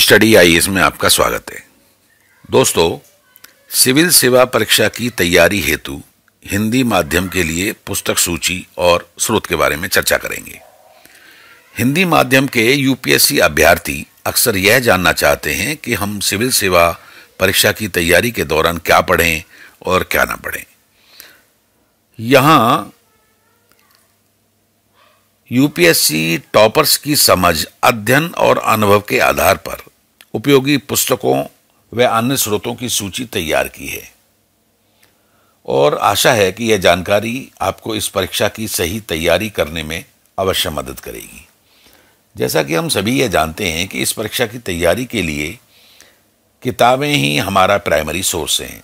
study आई में आपका स्वागत है दोस्तों सिविल सेवा परीक्षा की तैयारी हेतु हिंदी माध्यम के लिए पुस्तक सूची और स्रोत के बारे में चर्चा करेंगे हिंदी माध्यम के यूपीएससी अभ्यर्थी अक्सर यह जानना चाहते हैं कि हम सिविल सेवा परीक्षा की तैयारी के दौरान क्या पढ़ें और क्या ना पढ़ें यहाँ यूपीएससी टॉपर्स की समझ अध्ययन और अनुभव के आधार पर उपयोगी पुस्तकों व अन्य स्रोतों की सूची तैयार की है और आशा है कि यह जानकारी आपको इस परीक्षा की सही तैयारी करने में अवश्य मदद करेगी जैसा कि हम सभी यह जानते हैं कि इस परीक्षा की तैयारी के लिए किताबें ही हमारा प्राइमरी सोर्स हैं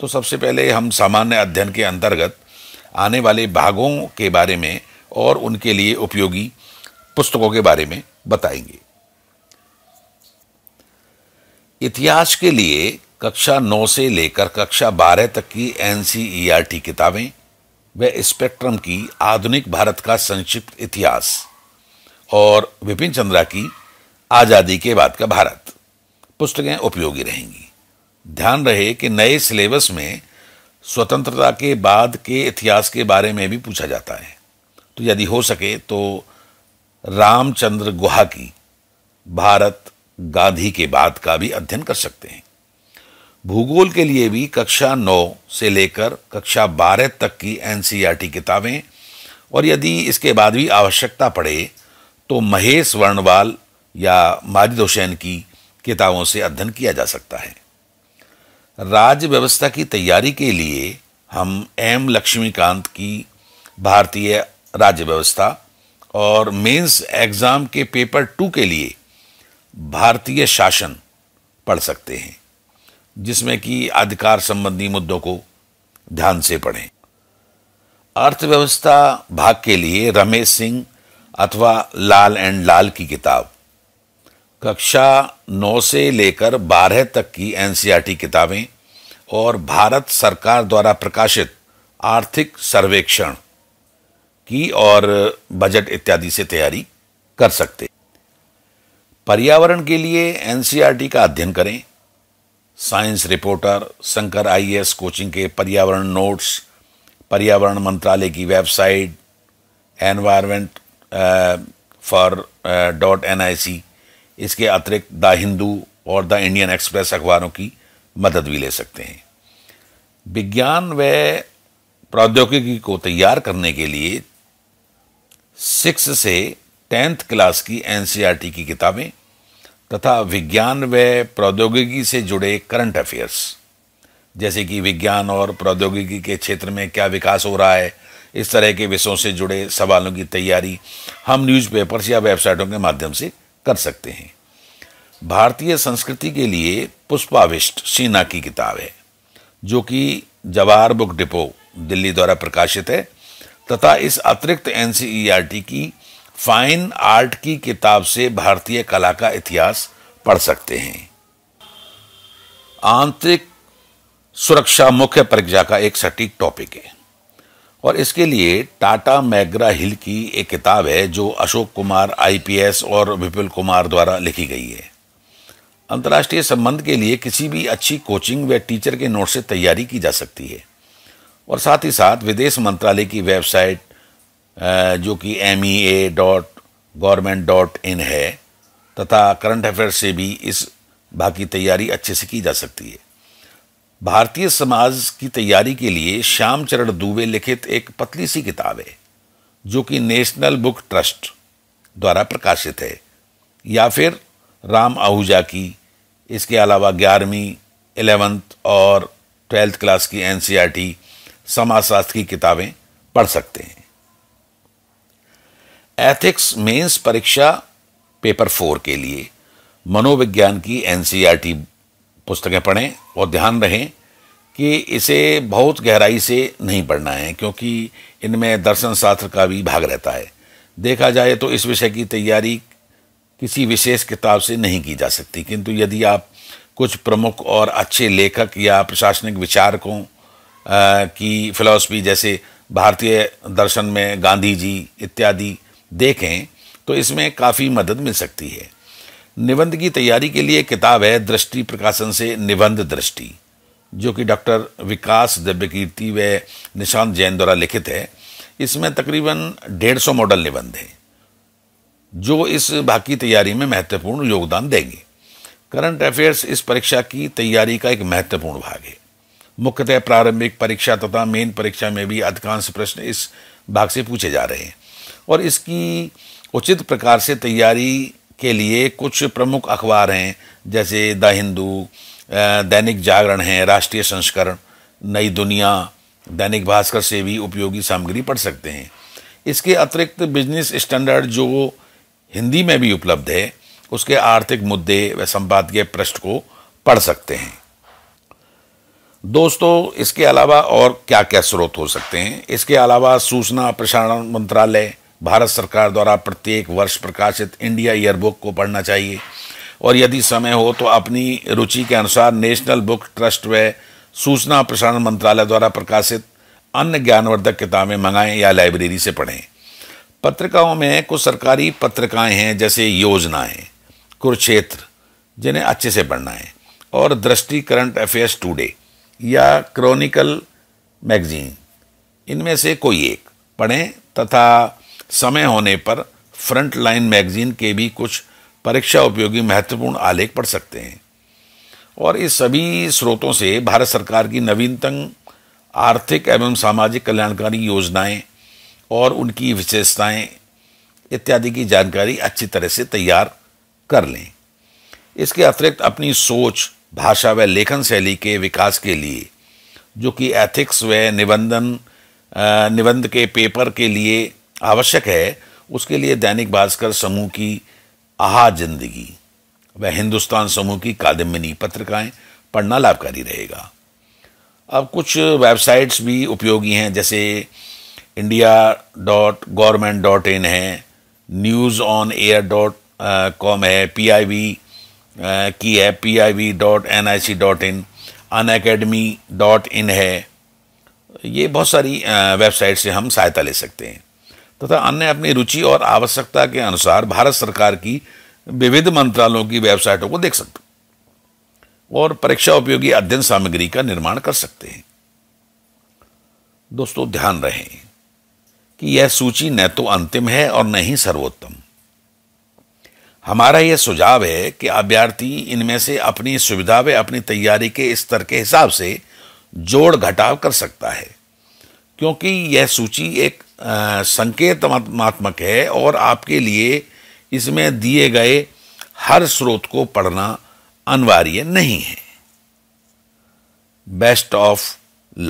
तो सबसे पहले हम सामान्य अध्ययन के अंतर्गत आने वाले भागों के बारे में और उनके लिए उपयोगी पुस्तकों के बारे में बताएंगे इतिहास के लिए कक्षा 9 से लेकर कक्षा 12 तक की एन e किताबें व स्पेक्ट्रम की आधुनिक भारत का संक्षिप्त इतिहास और विपिन चंद्रा की आज़ादी के बाद का भारत पुस्तकें उपयोगी रहेंगी ध्यान रहे कि नए सिलेबस में स्वतंत्रता के बाद के इतिहास के बारे में भी पूछा जाता है तो यदि हो सके तो रामचंद्र गुहा की भारत गांधी के बाद का भी अध्ययन कर सकते हैं भूगोल के लिए भी कक्षा नौ से लेकर कक्षा बारह तक की एन किताबें और यदि इसके बाद भी आवश्यकता पड़े तो महेश वर्णवाल या माजिद हुसैन की किताबों से अध्ययन किया जा सकता है राज्य व्यवस्था की तैयारी के लिए हम एम लक्ष्मीकांत की भारतीय राज्य व्यवस्था और मेंस एग्ज़ाम के पेपर टू के लिए भारतीय शासन पढ़ सकते हैं जिसमें कि अधिकार संबंधी मुद्दों को ध्यान से पढ़ें अर्थव्यवस्था भाग के लिए रमेश सिंह अथवा लाल एंड लाल की किताब कक्षा नौ से लेकर बारह तक की एनसीईआरटी किताबें और भारत सरकार द्वारा प्रकाशित आर्थिक सर्वेक्षण की और बजट इत्यादि से तैयारी कर सकते पर्यावरण के लिए एनसीईआरटी का अध्ययन करें science reporter Shankar IAS coaching के पर्यावरण नोट्स पर्यावरण मंत्रालय की website environment for dot N I C इसके अतिरिक्त द हिंदू और द इंडियन एक्सप्रेस अखबारों की मदद भी ले सकते हैं विज्ञान व प्रौद्योगिकी को तैयार करने के लिए सिक्स से टेंथ क्लास की एनसीईआरटी e की किताबें तथा विज्ञान व प्रौद्योगिकी से जुड़े करंट अफेयर्स जैसे कि विज्ञान और प्रौद्योगिकी के क्षेत्र में क्या विकास हो रहा है इस तरह के विषयों से जुड़े सवालों की तैयारी हम न्यूज़पेपर्स या वेबसाइटों के माध्यम से कर सकते हैं भारतीय संस्कृति के लिए पुष्पाविष्ट सीना की किताब है जो कि जवाहर बुक डिपो दिल्ली द्वारा प्रकाशित है तथा इस अतिरिक्त एनसीईआरटी e की फाइन आर्ट की किताब से भारतीय कला का इतिहास पढ़ सकते हैं आंतरिक सुरक्षा मुख्य परीक्षा का एक सटीक टॉपिक है और इसके लिए टाटा मैग्रा हिल की एक किताब है जो अशोक कुमार आईपीएस और विपुल कुमार द्वारा लिखी गई है अंतर्राष्ट्रीय संबंध के लिए किसी भी अच्छी कोचिंग व टीचर के नोट से तैयारी की जा सकती है और साथ ही साथ विदेश मंत्रालय की वेबसाइट जो कि M E A dot government dot in है तथा करंट अफेयर्स से भी इस बाकी तैयारी अच्छे से की जा सकती है भारतीय समाज की तैयारी के लिए श्याम चरण दुबे लिखित एक पतली सी किताब है जो कि नेशनल बुक ट्रस्ट द्वारा प्रकाशित है या फिर राम आहूजा की इसके अलावा ग्यारहवीं एलेवंथ और ट्वेल्थ क्लास की एन समाजशास्त्र की किताबें पढ़ सकते हैं एथिक्स मेंस परीक्षा पेपर फोर के लिए मनोविज्ञान की एनसीईआरटी e पुस्तकें पढ़ें और ध्यान रहें कि इसे बहुत गहराई से नहीं पढ़ना है क्योंकि इनमें दर्शन शास्त्र का भी भाग रहता है देखा जाए तो इस विषय की तैयारी किसी विशेष किताब से नहीं की जा सकती किंतु यदि आप कुछ प्रमुख और अच्छे लेखक या प्रशासनिक विचारकों की फिलॉसफी जैसे भारतीय दर्शन में गांधी जी इत्यादि देखें तो इसमें काफ़ी मदद मिल सकती है निबंध की तैयारी के लिए किताब है दृष्टि प्रकाशन से निबंध दृष्टि जो कि डॉक्टर विकास दिव्यकीर्ति व निशांत जैन द्वारा लिखित है इसमें तकरीबन डेढ़ सौ मॉडल निबंध हैं जो इस भाग की तैयारी में महत्वपूर्ण योगदान देंगे करंट अफेयर्स इस परीक्षा की तैयारी का एक महत्वपूर्ण भाग है मुख्यतः प्रारंभिक परीक्षा तथा मेन परीक्षा में भी अधिकांश प्रश्न इस भाग से पूछे जा रहे हैं और इसकी उचित प्रकार से तैयारी के लिए कुछ प्रमुख अखबार हैं जैसे द हिंदू दैनिक जागरण है राष्ट्रीय संस्करण नई दुनिया दैनिक भास्कर से भी उपयोगी सामग्री पढ़ सकते हैं इसके अतिरिक्त बिजनेस स्टैंडर्ड जो हिंदी में भी उपलब्ध है उसके आर्थिक मुद्दे व संपादकीय पृष्ठ को पढ़ सकते हैं दोस्तों इसके अलावा और क्या क्या स्रोत हो सकते हैं इसके अलावा सूचना प्रसारण मंत्रालय भारत सरकार द्वारा प्रत्येक वर्ष प्रकाशित इंडिया ईयरबुक को पढ़ना चाहिए और यदि समय हो तो अपनी रुचि के अनुसार नेशनल बुक ट्रस्ट व सूचना प्रसारण मंत्रालय द्वारा प्रकाशित अन्य ज्ञानवर्धक किताबें मंगाएं या लाइब्रेरी से पढ़ें पत्रिकाओं में कुछ सरकारी पत्रिकाएं हैं जैसे योजनाएं कुरुक्षेत्र जिन्हें अच्छे से पढ़ना है और दृष्टि करंट अफेयर्स टूडे या क्रॉनिकल मैगजीन इनमें से कोई एक पढ़ें तथा समय होने पर फ्रंट लाइन मैगजीन के भी कुछ परीक्षा उपयोगी महत्वपूर्ण आलेख पढ़ सकते हैं और इस सभी स्रोतों से भारत सरकार की नवीनतम आर्थिक एवं सामाजिक कल्याणकारी योजनाएं और उनकी विशेषताएं इत्यादि की जानकारी अच्छी तरह से तैयार कर लें इसके अतिरिक्त अपनी सोच भाषा व लेखन शैली के विकास के लिए जो कि एथिक्स व निबंधन निबंध के पेपर के लिए आवश्यक है उसके लिए दैनिक भास्कर समूह की आहा जिंदगी व हिंदुस्तान समूह की कादम्बिनी पत्रिकाएं पढ़ना लाभकारी रहेगा अब कुछ वेबसाइट्स भी उपयोगी हैं जैसे India dot government dot in है news on air dot com है पी आई वी की है P I B dot N I C dot in Unacademy dot in है ये बहुत सारी वेबसाइट से हम सहायता ले सकते हैं तथा तो अन्य अपनी रुचि और आवश्यकता के अनुसार भारत सरकार की विविध मंत्रालयों की वेबसाइटों को देख सकते और परीक्षा उपयोगी अध्ययन सामग्री का निर्माण कर सकते हैं दोस्तों ध्यान रहे कि यह सूची न तो अंतिम है और न ही सर्वोत्तम हमारा यह सुझाव है कि अभ्यर्थी इनमें से अपनी सुविधा व अपनी तैयारी के स्तर के हिसाब से जोड़ घटाव कर सकता है क्योंकि यह सूची एक संकेतमात्मक है और आपके लिए इसमें दिए गए हर स्रोत को पढ़ना अनिवार्य नहीं है बेस्ट ऑफ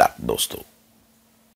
लक दोस्तों